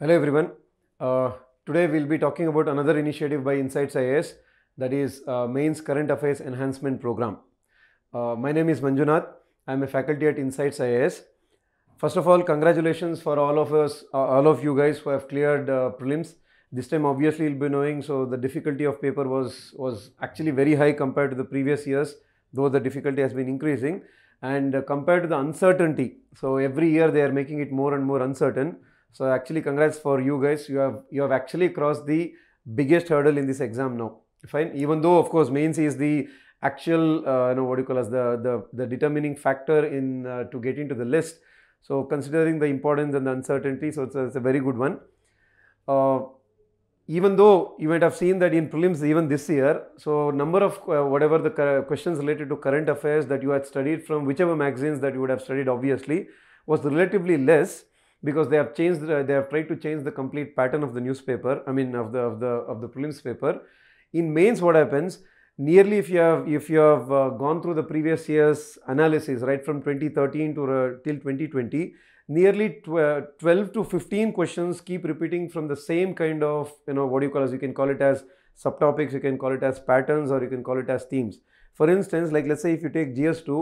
Hello everyone. Uh, today we'll be talking about another initiative by Insights IAS that is uh, Mains Current Affairs Enhancement Program. Uh, my name is Manjunath. I'm a faculty at Insights IAS. First of all, congratulations for all of us, uh, all of you guys who have cleared uh, prelims. This time obviously you'll be knowing so the difficulty of paper was, was actually very high compared to the previous years though the difficulty has been increasing and uh, compared to the uncertainty. So every year they are making it more and more uncertain. So actually congrats for you guys. You have you have actually crossed the biggest hurdle in this exam now. Fine. Even though of course mains is the actual uh, you know what do you call as the the, the determining factor in uh, to get into the list. So considering the importance and the uncertainty, so it's a, it's a very good one. Uh, even though you might have seen that in prelims even this year, so number of uh, whatever the questions related to current affairs that you had studied from whichever magazines that you would have studied obviously was relatively less because they have changed the, they have tried to change the complete pattern of the newspaper i mean of the of the of the prelims paper in mains what happens nearly if you have if you have uh, gone through the previous year's analysis right from 2013 to uh, till 2020 nearly tw uh, 12 to 15 questions keep repeating from the same kind of you know what do you call as you can call it as subtopics you can call it as patterns or you can call it as themes for instance like let's say if you take gs2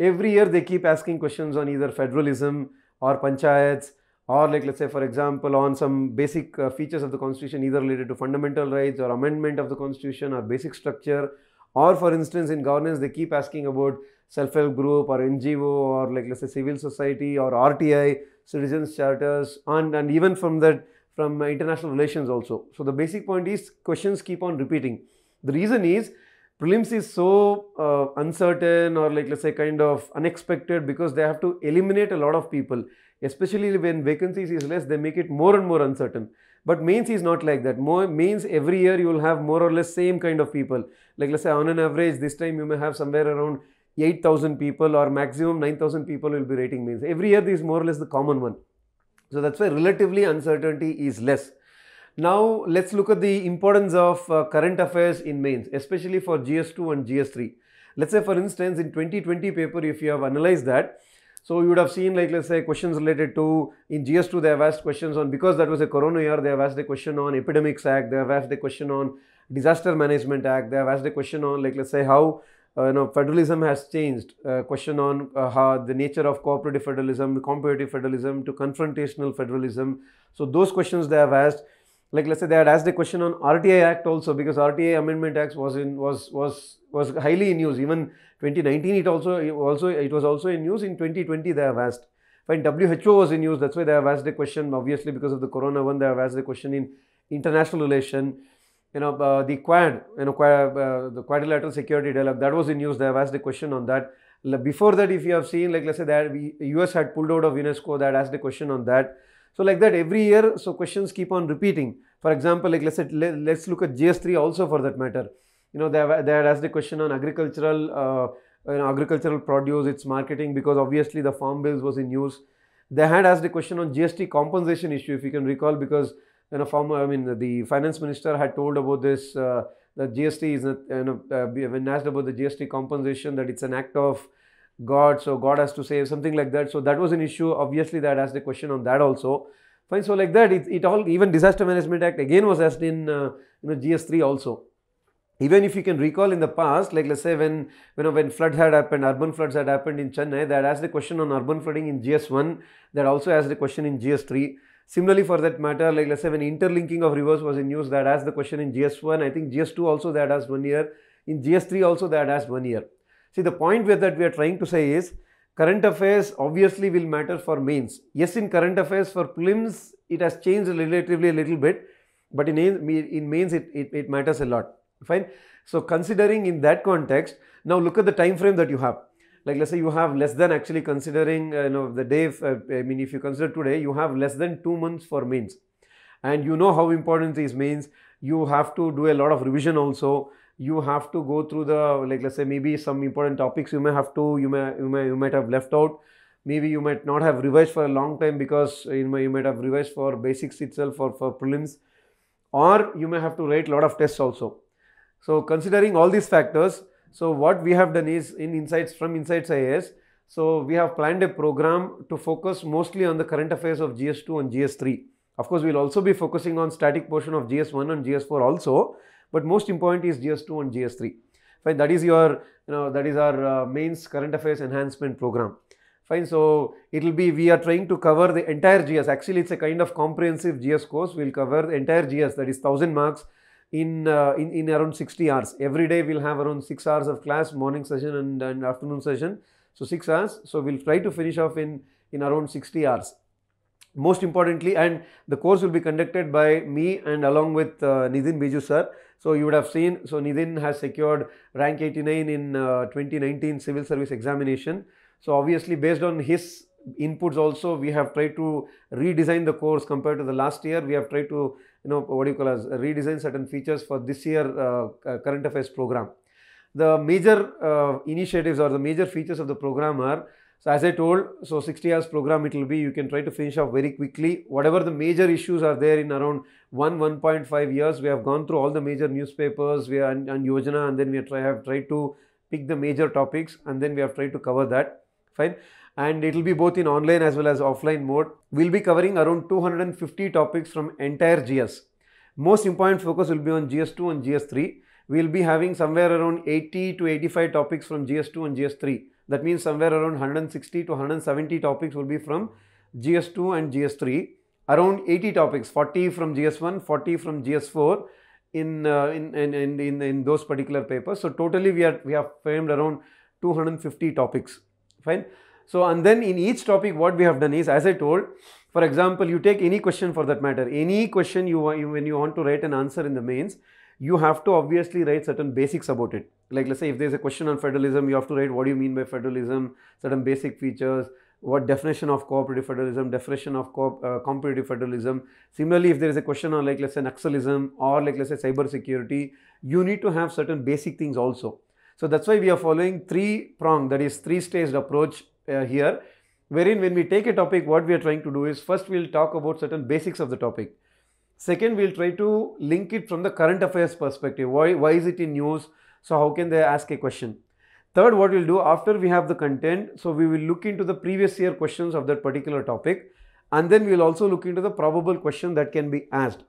every year they keep asking questions on either federalism or panchayats or like let's say for example on some basic uh, features of the constitution either related to fundamental rights or amendment of the constitution or basic structure or for instance in governance they keep asking about self-help group or ngo or like let's say civil society or rti citizens charters and, and even from that from international relations also so the basic point is questions keep on repeating the reason is prelims is so uh, uncertain or like let's say kind of unexpected because they have to eliminate a lot of people especially when vacancies is less they make it more and more uncertain but mains is not like that more mains every year you will have more or less same kind of people like let's say on an average this time you may have somewhere around 8000 people or maximum 9000 people will be rating mains every year this is more or less the common one so that's why relatively uncertainty is less now let's look at the importance of uh, current affairs in mains, especially for GS2 and GS3. Let's say for instance in 2020 paper if you have analyzed that, so you would have seen like let's say questions related to in GS2 they have asked questions on because that was a corona year they have asked a question on Epidemics Act, they have asked a question on Disaster Management Act, they have asked a question on like let's say how uh, you know, federalism has changed. Uh, question on uh, how the nature of cooperative federalism, comparative federalism to confrontational federalism. So those questions they have asked like let's say they had asked a question on RTA Act also because RTA Amendment Act was in was was was highly in use. Even 2019 it also it also it was also in use. In 2020 they have asked. When WHO was in use, that's why they have asked a question. Obviously because of the Corona one, they have asked a question in international relation. You know uh, the Quad, you know quad, uh, the Quadrilateral Security Dialogue that was in use. They have asked a question on that. Before that, if you have seen, like let's say that we, US had pulled out of UNESCO, they asked a question on that so like that every year, so questions keep on repeating. For example, like let's, say let's look at GS3 also for that matter. You know, they, have, they had asked a question on agricultural, uh, you know, agricultural produce, its marketing, because obviously the farm bills was in use. They had asked a question on GST compensation issue, if you can recall, because you know, farmer, I mean, the finance minister had told about this, uh, that GST is, not, you know, uh, when asked about the GST compensation, that it's an act of God, so God has to save, something like that. So that was an issue. Obviously, that asked a question on that also. Fine. So like that, it, it all even Disaster Management Act again was asked in uh, you know GS3 also. Even if you can recall in the past, like let's say when you know when flood had happened, urban floods had happened in Chennai, that asked a question on urban flooding in GS1. That also asked a question in GS3. Similarly, for that matter, like let's say when interlinking of rivers was in use, that asked the question in GS1. I think GS2 also that asked one year. In GS3 also that asked one year. See, the point where that we are trying to say is current affairs obviously will matter for mains. Yes, in current affairs for prelims, it has changed relatively a little bit, but in, in mains, it, it, it matters a lot. Fine. So, considering in that context, now look at the time frame that you have. Like let's say you have less than actually considering, uh, you know, the day, uh, I mean, if you consider today, you have less than two months for mains. And you know how important these mains, you have to do a lot of revision also you have to go through the like let's say maybe some important topics you may have to you may you may you might have left out maybe you might not have revised for a long time because you may you might have revised for basics itself or for prelims or you may have to write a lot of tests also so considering all these factors so what we have done is in insights from insights is so we have planned a program to focus mostly on the current affairs of gs2 and gs3 of course we'll also be focusing on static portion of gs1 and gs4 also but most important is GS2 and GS3. Fine, that is your, you know, that is our uh, mains current affairs enhancement program. Fine, so it will be, we are trying to cover the entire GS. Actually, it's a kind of comprehensive GS course. We'll cover the entire GS, that is 1000 marks in, uh, in, in around 60 hours. Every day we'll have around 6 hours of class, morning session and, and afternoon session. So 6 hours. So we'll try to finish off in, in around 60 hours most importantly and the course will be conducted by me and along with uh, Nidhin Biju sir so you would have seen, so Nidin has secured rank 89 in uh, 2019 civil service examination. So obviously based on his inputs also, we have tried to redesign the course compared to the last year. We have tried to, you know, what do you call as, redesign certain features for this year uh, uh, current affairs program. The major uh, initiatives or the major features of the program are so as I told, so 60 hours program it will be, you can try to finish off very quickly. Whatever the major issues are there in around 1, 1.5 years, we have gone through all the major newspapers we are, on Yojana and then we try, have tried to pick the major topics and then we have tried to cover that. Fine. And it will be both in online as well as offline mode. We will be covering around 250 topics from entire GS. Most important focus will be on GS2 and GS3 we'll be having somewhere around 80 to 85 topics from GS2 and GS3. That means somewhere around 160 to 170 topics will be from GS2 and GS3. Around 80 topics, 40 from GS1, 40 from GS4 in, uh, in, in, in, in, those particular papers. So totally we, are, we have framed around 250 topics. Fine. So and then in each topic what we have done is as I told, for example, you take any question for that matter, any question you, you when you want to write an answer in the mains, you have to obviously write certain basics about it. Like let's say if there's a question on federalism, you have to write what do you mean by federalism, certain basic features, what definition of cooperative federalism, definition of co uh, competitive federalism. Similarly, if there is a question on like let's say nationalism or like let's say cyber security, you need to have certain basic things also. So that's why we are following three prong that is three staged approach uh, here wherein when we take a topic what we are trying to do is first we'll talk about certain basics of the topic Second, we'll try to link it from the current affairs perspective. Why, why is it in news? So how can they ask a question? Third, what we'll do after we have the content, so we will look into the previous year questions of that particular topic and then we'll also look into the probable question that can be asked.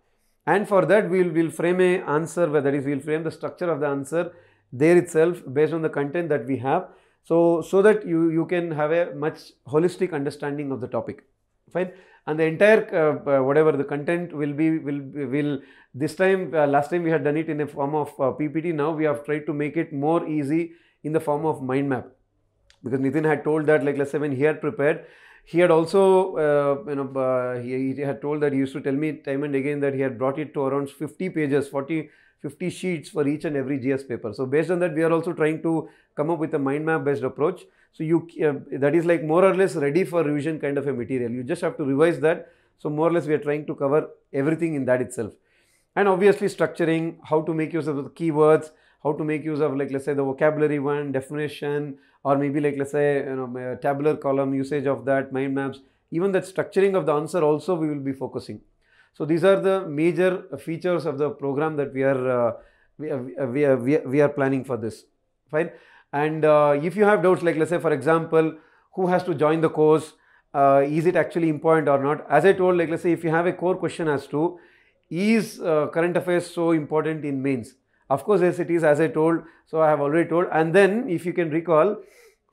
And for that, we'll, we'll frame a answer, where that is, we'll frame the structure of the answer there itself based on the content that we have. So, so that you, you can have a much holistic understanding of the topic fine and the entire uh, uh, whatever the content will be will will this time uh, last time we had done it in a form of uh, ppt now we have tried to make it more easy in the form of mind map because nitin had told that like let's say when he had prepared he had also uh, you know he, he had told that he used to tell me time and again that he had brought it to around 50 pages 40 50 sheets for each and every gs paper so based on that we are also trying to come up with a mind map based approach so you uh, that is like more or less ready for revision kind of a material. You just have to revise that. So more or less we are trying to cover everything in that itself. And obviously structuring, how to make use of the keywords, how to make use of like let's say the vocabulary one, definition, or maybe like let's say you know tabular column usage of that, mind maps, even that structuring of the answer also we will be focusing. So these are the major features of the program that we are uh, we, uh, we, uh, we, uh, we are planning for this. Fine. And uh, if you have doubts, like let's say, for example, who has to join the course, uh, is it actually important or not? As I told, like let's say, if you have a core question as to, is uh, current affairs so important in mains? Of course, yes, it is, as I told. So I have already told. And then, if you can recall,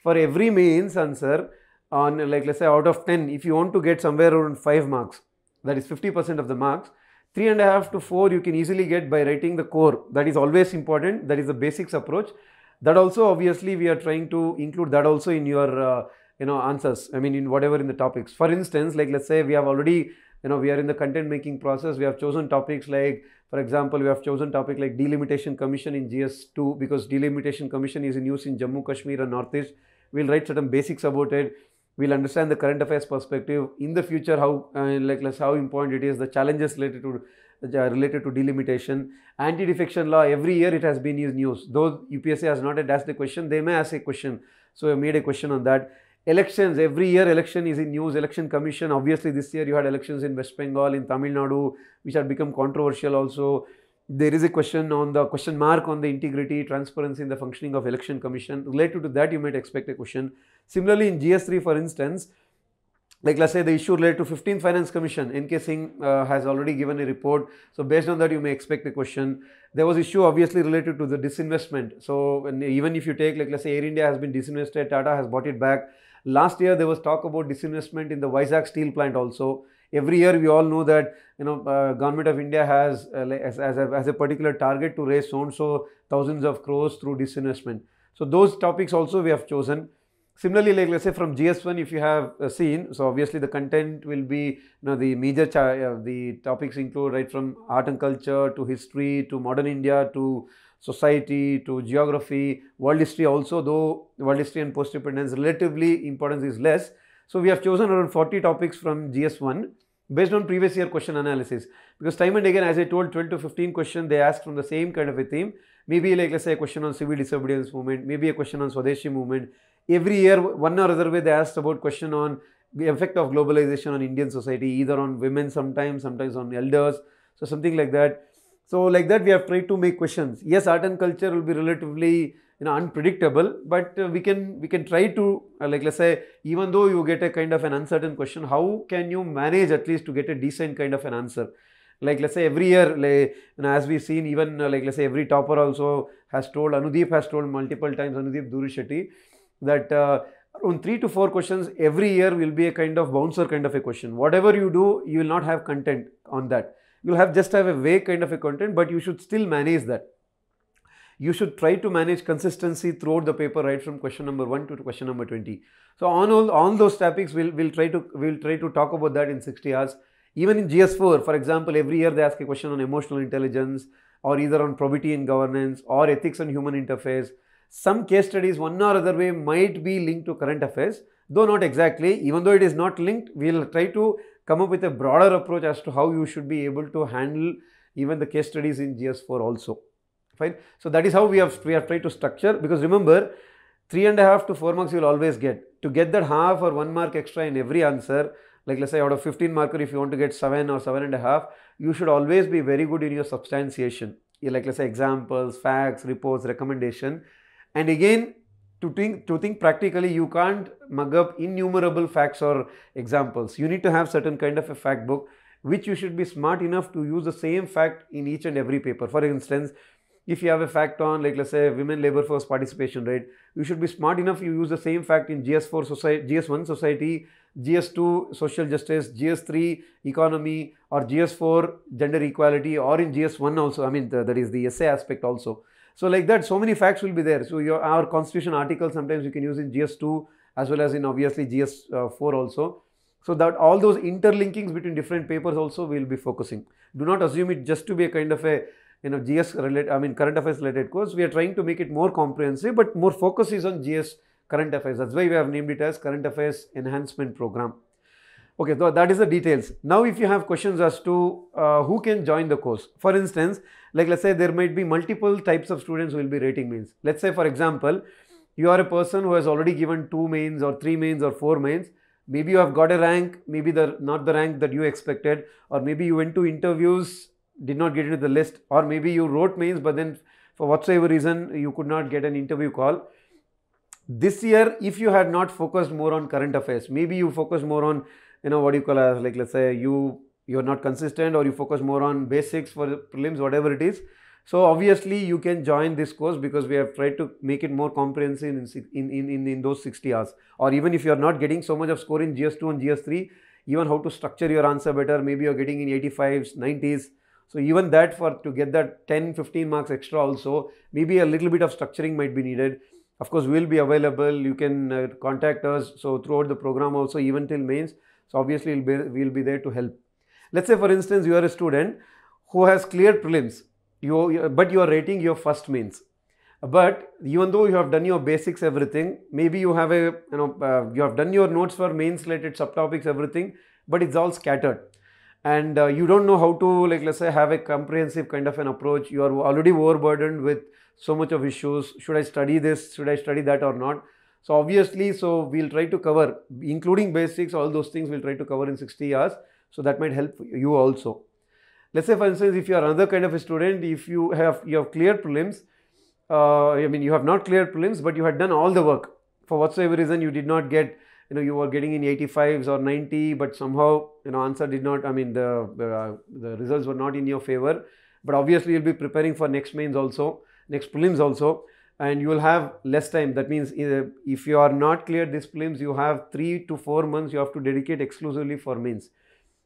for every mains answer, on like let's say out of 10, if you want to get somewhere around 5 marks, that is 50% of the marks, three and a half to four you can easily get by writing the core that is always important that is the basics approach that also obviously we are trying to include that also in your uh, you know answers i mean in whatever in the topics for instance like let's say we have already you know we are in the content making process we have chosen topics like for example we have chosen topic like delimitation commission in gs2 because delimitation commission is in use in jammu kashmir and northeast we'll write certain basics about it we'll understand the current affairs perspective in the future how uh, like how important it is the challenges related to uh, related to delimitation. Anti-defection law, every year it has been news. Though UPSA has not asked the question, they may ask a question. So I made a question on that. Elections, every year election is in news. Election Commission, obviously this year you had elections in West Bengal, in Tamil Nadu, which had become controversial also. There is a question on the question mark on the integrity, transparency in the functioning of Election Commission. Related to that, you might expect a question. Similarly, in GS3, for instance, like let's say the issue related to 15th finance commission in case singh uh, has already given a report so based on that you may expect a question there was issue obviously related to the disinvestment so even if you take like let's say air india has been disinvested tata has bought it back last year there was talk about disinvestment in the vizag steel plant also every year we all know that you know uh, government of india has uh, as, as, a, as a particular target to raise so and so thousands of crores through disinvestment so those topics also we have chosen Similarly, like let's say from GS1, if you have uh, seen, so obviously the content will be, you know, the major, uh, the topics include right from art and culture to history to modern India to society to geography, world history also, though world history and post-independence relatively importance is less. So we have chosen around 40 topics from GS1 based on previous year question analysis because time and again as I told 12 to 15 question they ask from the same kind of a theme maybe like let's say a question on civil disobedience movement maybe a question on Swadeshi movement every year, one or other way, they asked about question on the effect of globalization on Indian society, either on women sometimes, sometimes on elders, so something like that. So like that, we have tried to make questions. Yes, art and culture will be relatively you know unpredictable, but uh, we can we can try to uh, like let's say even though you get a kind of an uncertain question, how can you manage at least to get a decent kind of an answer? Like let's say every year, like, you know, as we've seen, even uh, like let's say every topper also has told Anudeep has told multiple times Anudeep Durushetti that uh, on three to four questions every year will be a kind of bouncer kind of a question. Whatever you do, you will not have content on that. You'll have just have a vague kind of a content, but you should still manage that. You should try to manage consistency throughout the paper, right from question number one to question number 20. So on all on those topics, we'll we'll try to we'll try to talk about that in 60 hours. Even in GS4, for example, every year they ask a question on emotional intelligence or either on probity and governance or ethics and human interface some case studies one or other way might be linked to current affairs, though not exactly. Even though it is not linked, we'll try to come up with a broader approach as to how you should be able to handle even the case studies in GS4 also. Fine. So that is how we have we have tried to structure because remember three and a half to four marks you will always get. To get that half or one mark extra in every answer, like let's say out of 15 marker, if you want to get seven or seven and a half, you should always be very good in your substantiation. Like let's say examples, facts, reports, recommendation. And again, to think, to think practically, you can't mug up innumerable facts or examples. You need to have certain kind of a fact book, which you should be smart enough to use the same fact in each and every paper. For instance, if you have a fact on like let's say women labor force participation rate you should be smart enough you use the same fact in gs4 society gs1 society gs2 social justice gs3 economy or gs4 gender equality or in gs1 also i mean the, that is the essay aspect also so like that, so many facts will be there. So your, our constitution article sometimes you can use in GS2 as well as in obviously GS4 uh, also. So that all those interlinkings between different papers also we will be focusing. Do not assume it just to be a kind of a you know GS related, I mean current affairs related course. We are trying to make it more comprehensive, but more focus is on GS current affairs. That's why we have named it as current affairs enhancement program. Okay, so that is the details. Now if you have questions as to uh, who can join the course. For instance, like let's say there might be multiple types of students who will be rating mains. Let's say for example, you are a person who has already given two mains or three mains or four mains. Maybe you have got a rank, maybe the not the rank that you expected, or maybe you went to interviews, did not get into the list, or maybe you wrote mains, but then for whatsoever reason you could not get an interview call this year if you had not focused more on current affairs maybe you focused more on you know what do you call as like let's say you you're not consistent or you focus more on basics for prelims, whatever it is. So obviously you can join this course because we have tried to make it more comprehensive in, in, in, in, in those 60 hours. Or even if you're not getting so much of score in GS2 and GS3, even how to structure your answer better, maybe you're getting in 85s, 90s. So even that for to get that 10, 15 marks extra also, maybe a little bit of structuring might be needed. Of course, we'll be available. You can uh, contact us. So throughout the program also, even till mains. So obviously, we'll be, we'll be there to help. Let's say for instance you are a student who has cleared prelims, you, but you are rating your first means. But even though you have done your basics, everything, maybe you have a, you know, uh, you have done your notes for mains related subtopics, everything, but it's all scattered. And uh, you don't know how to, like, let's say, have a comprehensive kind of an approach. You are already overburdened with so much of issues. Should I study this? Should I study that or not? So obviously, so we'll try to cover, including basics, all those things we'll try to cover in 60 hours. So that might help you also. Let's say for instance, if you are another kind of a student, if you have you have cleared prelims, uh, I mean you have not cleared prelims, but you had done all the work. For whatsoever reason, you did not get, you know, you were getting in 85s or 90, but somehow, you know, answer did not, I mean, the, uh, the results were not in your favor. But obviously, you'll be preparing for next mains also, next prelims also and you will have less time. That means uh, if you are not clear this prelims, you have three to four months you have to dedicate exclusively for mains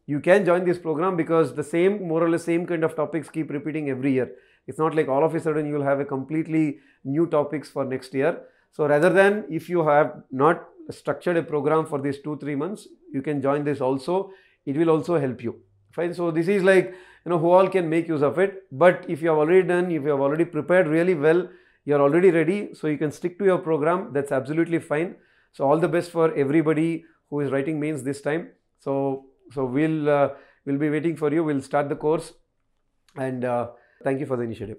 you can join this program because the same more or less same kind of topics keep repeating every year it's not like all of a sudden you'll have a completely new topics for next year so rather than if you have not structured a program for these two three months you can join this also it will also help you fine so this is like you know who all can make use of it but if you have already done if you have already prepared really well you're already ready so you can stick to your program that's absolutely fine so all the best for everybody who is writing mains this time so so we'll uh, we'll be waiting for you. We'll start the course, and uh, thank you for the initiative.